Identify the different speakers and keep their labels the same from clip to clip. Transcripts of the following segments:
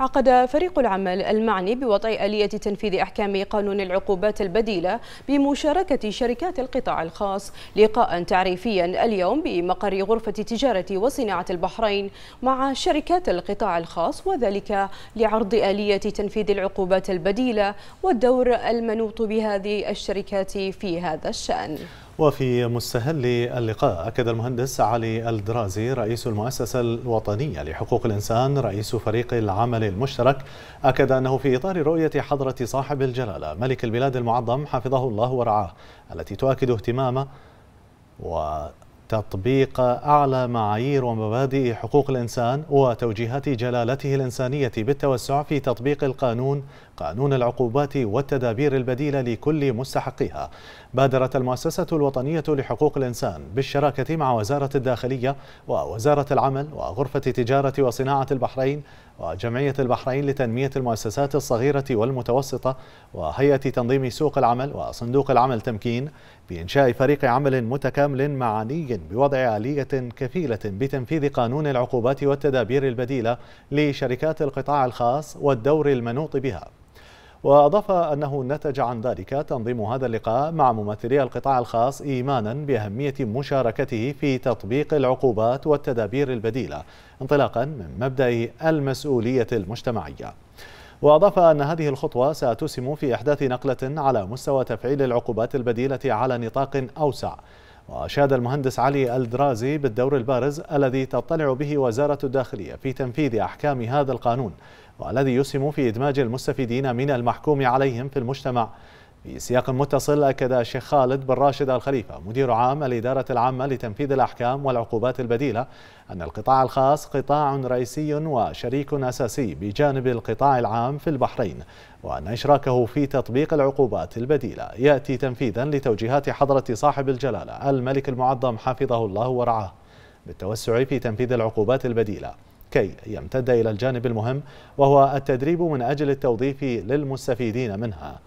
Speaker 1: عقد فريق العمل المعني بوضع آلية تنفيذ أحكام قانون العقوبات البديلة بمشاركة شركات القطاع الخاص لقاء تعريفيا اليوم بمقر غرفة تجارة وصناعة البحرين مع شركات القطاع الخاص وذلك لعرض آلية تنفيذ العقوبات البديلة والدور المنوط بهذه الشركات في هذا الشأن
Speaker 2: وفي مستهل اللقاء أكد المهندس علي الدرازي رئيس المؤسسة الوطنية لحقوق الإنسان رئيس فريق العمل المشترك أكد أنه في إطار رؤية حضرة صاحب الجلالة ملك البلاد المعظم حفظه الله ورعاه التي تؤكد اهتمامه و تطبيق أعلى معايير ومبادئ حقوق الإنسان وتوجيهات جلالته الإنسانية بالتوسع في تطبيق القانون قانون العقوبات والتدابير البديلة لكل مستحقيها بادرت المؤسسة الوطنية لحقوق الإنسان بالشراكة مع وزارة الداخلية ووزارة العمل وغرفة تجارة وصناعة البحرين وجمعية البحرين لتنمية المؤسسات الصغيرة والمتوسطة وهيئة تنظيم سوق العمل وصندوق العمل تمكين بإنشاء فريق عمل متكامل معني بوضع آلية كفيلة بتنفيذ قانون العقوبات والتدابير البديلة لشركات القطاع الخاص والدور المنوط بها وأضاف أنه نتج عن ذلك تنظيم هذا اللقاء مع ممثلي القطاع الخاص إيمانا بأهمية مشاركته في تطبيق العقوبات والتدابير البديلة انطلاقا من مبدأ المسؤولية المجتمعية وأضاف أن هذه الخطوة ستسهم في إحداث نقلة على مستوى تفعيل العقوبات البديلة على نطاق أوسع وأشاد المهندس علي الدرازي بالدور البارز الذي تطلع به وزارة الداخلية في تنفيذ أحكام هذا القانون والذي يسهم في إدماج المستفيدين من المحكوم عليهم في المجتمع في سياق متصل أكد الشيخ خالد بن راشد الخليفة مدير عام الإدارة العامة لتنفيذ الأحكام والعقوبات البديلة أن القطاع الخاص قطاع رئيسي وشريك أساسي بجانب القطاع العام في البحرين وأن إشراكه في تطبيق العقوبات البديلة يأتي تنفيذا لتوجيهات حضرة صاحب الجلالة الملك المعظم حفظه الله ورعاه بالتوسع في تنفيذ العقوبات البديلة كي يمتد إلى الجانب المهم وهو التدريب من أجل التوظيف للمستفيدين منها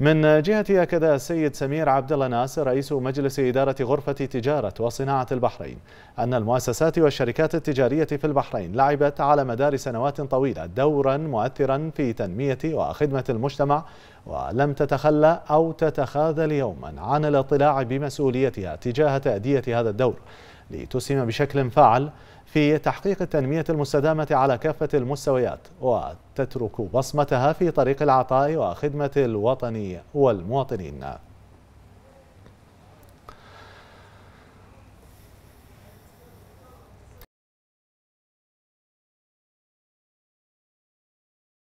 Speaker 2: من جهتي أكد السيد سمير عبد الله ناصر رئيس مجلس إدارة غرفة تجارة وصناعة البحرين أن المؤسسات والشركات التجارية في البحرين لعبت على مدار سنوات طويلة دورا مؤثرا في تنمية وخدمة المجتمع ولم تتخلى أو تتخاذل يوما عن الاطلاع بمسؤوليتها تجاه تأدية هذا الدور لتسهم بشكل فعال في تحقيق التنمية المستدامة على كافة المستويات وتترك بصمتها في طريق العطاء وخدمة الوطن والمواطنين